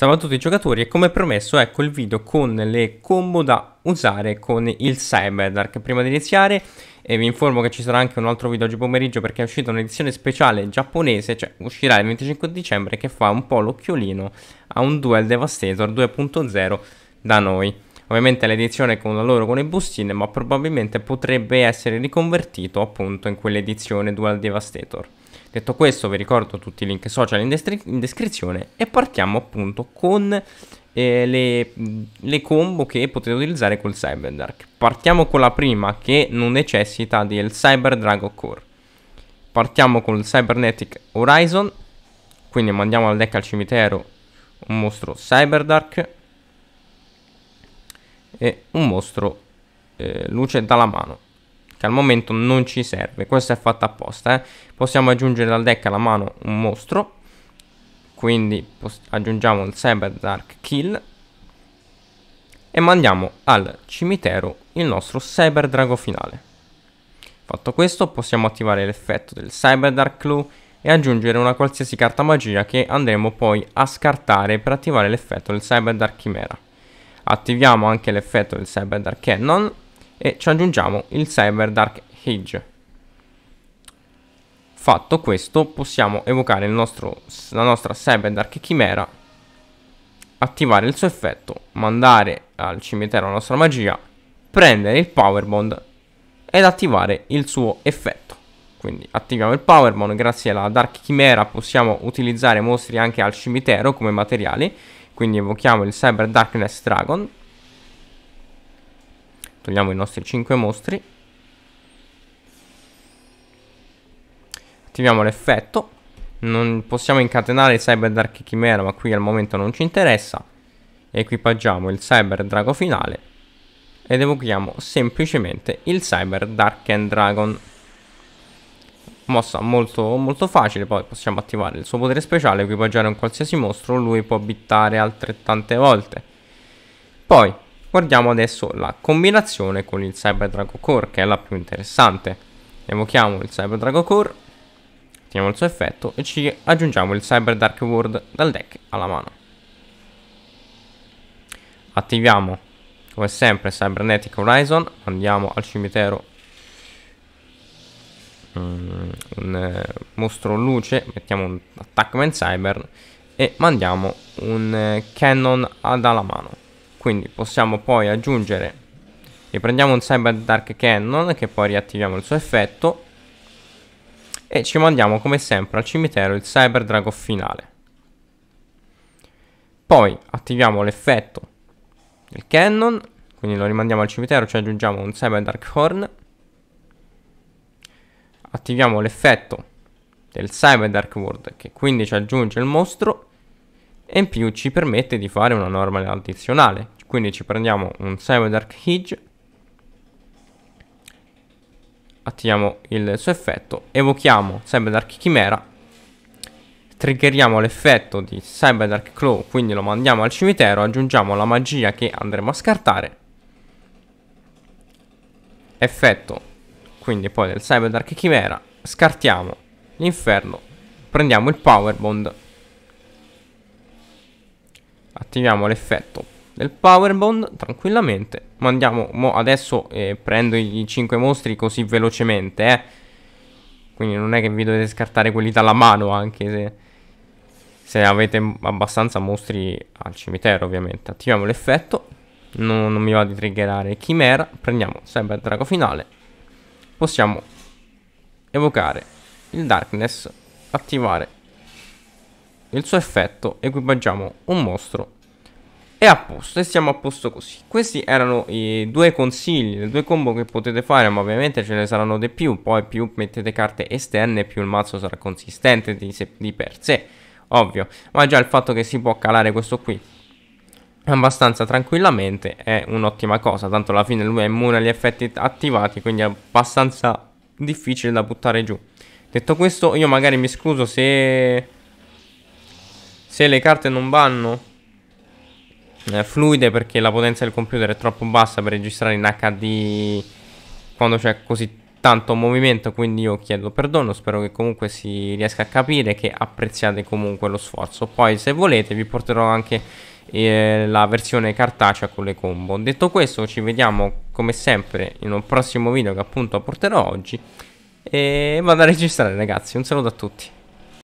Salve a tutti i giocatori e come promesso ecco il video con le combo da usare con il Cyberdark. Prima di iniziare e eh, vi informo che ci sarà anche un altro video oggi pomeriggio perché è uscita un'edizione speciale giapponese, cioè uscirà il 25 dicembre che fa un po' l'occhiolino a un Duel Devastator 2.0 da noi. Ovviamente l'edizione con la loro con i bustine ma probabilmente potrebbe essere riconvertito appunto in quell'edizione Duel Devastator. Detto questo vi ricordo tutti i link social in, descri in descrizione e partiamo appunto con eh, le, le, combo che potete utilizzare col Cyber Dark. Partiamo con la prima che non necessita del Cyber Dragon Core. Partiamo col Cybernetic Horizon, quindi mandiamo al deck al cimitero un mostro Cyber Dark e un mostro eh, luce dalla mano che al momento non ci serve. Questo è fatto apposta. Eh. Possiamo aggiungere dal deck alla mano un mostro. Quindi aggiungiamo il Cyber Dark Kill. E mandiamo al cimitero il nostro Cyber Drago finale. Fatto questo possiamo attivare l'effetto del Cyber Dark Clue e aggiungere una qualsiasi carta magia che andremo poi a scartare per attivare l'effetto del Cyber Dark Chimera. Attiviamo anche l'effetto del Cyber Dark Cannon e ci aggiungiamo il Cyber Dark Hedge. Fatto questo possiamo evocare nostro, la nostra Cyber Dark Chimera, attivare il suo effetto, mandare al cimitero la nostra magia, prendere il Power Bond ed attivare il suo effetto. Quindi attiviamo il Power Bond, grazie alla Dark Chimera possiamo utilizzare mostri anche al cimitero come materiali, quindi evochiamo il Cyber Darkness Dragon Togliamo i nostri 5 mostri. Attiviamo l'effetto. Non possiamo incatenare il Cyber Dark Chimera, ma qui al momento non ci interessa. Equipaggiamo il Cyber Drago finale. Ed evochiamo semplicemente il Cyber Dark and Dragon. Mossa molto, molto facile, poi possiamo attivare il suo potere speciale, equipaggiare un qualsiasi mostro, lui può bittare altrettante volte. Poi Guardiamo adesso la combinazione con il Cyber Dragon Core che è la più interessante. Evochiamo il Cyber Dragon Core, attiviamo il suo effetto e ci aggiungiamo il Cyber Dark World dal deck alla mano. Attiviamo come sempre Cybernetic Horizon, andiamo al cimitero um, un uh, mostro luce, mettiamo un Attackman Cyber e mandiamo un uh, Cannon ad alla mano quindi possiamo poi aggiungere riprendiamo un cyber dark cannon che poi riattiviamo il suo effetto e ci mandiamo come sempre al cimitero il cyber drago finale poi attiviamo l'effetto del cannon quindi lo rimandiamo al cimitero ci aggiungiamo un cyber dark horn attiviamo l'effetto del cyber dark world che quindi ci aggiunge il mostro e in più ci permette di fare una norma addizionale. Quindi ci prendiamo un Cyber Dark Hedge, attiviamo il suo effetto, evochiamo Cyber Dark Chimera, triggeriamo l'effetto di Cyber Dark Claw, quindi lo mandiamo al cimitero, aggiungiamo la magia che andremo a scartare, effetto quindi poi del Cyber Dark Chimera, scartiamo l'inferno, prendiamo il Power Bond attiviamo l'effetto del power bond tranquillamente mandiamo mo adesso eh, prendo i 5 mostri così velocemente eh. quindi non è che vi dovete scartare quelli dalla mano anche se, se avete abbastanza mostri al cimitero ovviamente attiviamo l'effetto non, non, mi va di triggerare chimera prendiamo sempre il drago finale possiamo evocare il darkness attivare il suo effetto, equipaggiamo un mostro e a posto e siamo a posto così questi erano i due consigli le due combo che potete fare ma ovviamente ce ne saranno di più poi più mettete carte esterne più il mazzo sarà consistente di, se, di per sé ovvio ma già il fatto che si può calare questo qui abbastanza tranquillamente è un'ottima cosa tanto alla fine lui è immune agli effetti attivati quindi è abbastanza difficile da buttare giù detto questo io magari mi scuso se se le carte non vanno eh, fluide perché la potenza del computer è troppo bassa per registrare in HD quando c'è così tanto movimento, quindi io chiedo perdono, spero che comunque si riesca a capire che apprezziate comunque lo sforzo. Poi se volete vi porterò anche eh, la versione cartacea con le combo. Detto questo ci vediamo come sempre in un prossimo video che appunto porterò oggi e vado a registrare ragazzi, un saluto a tutti.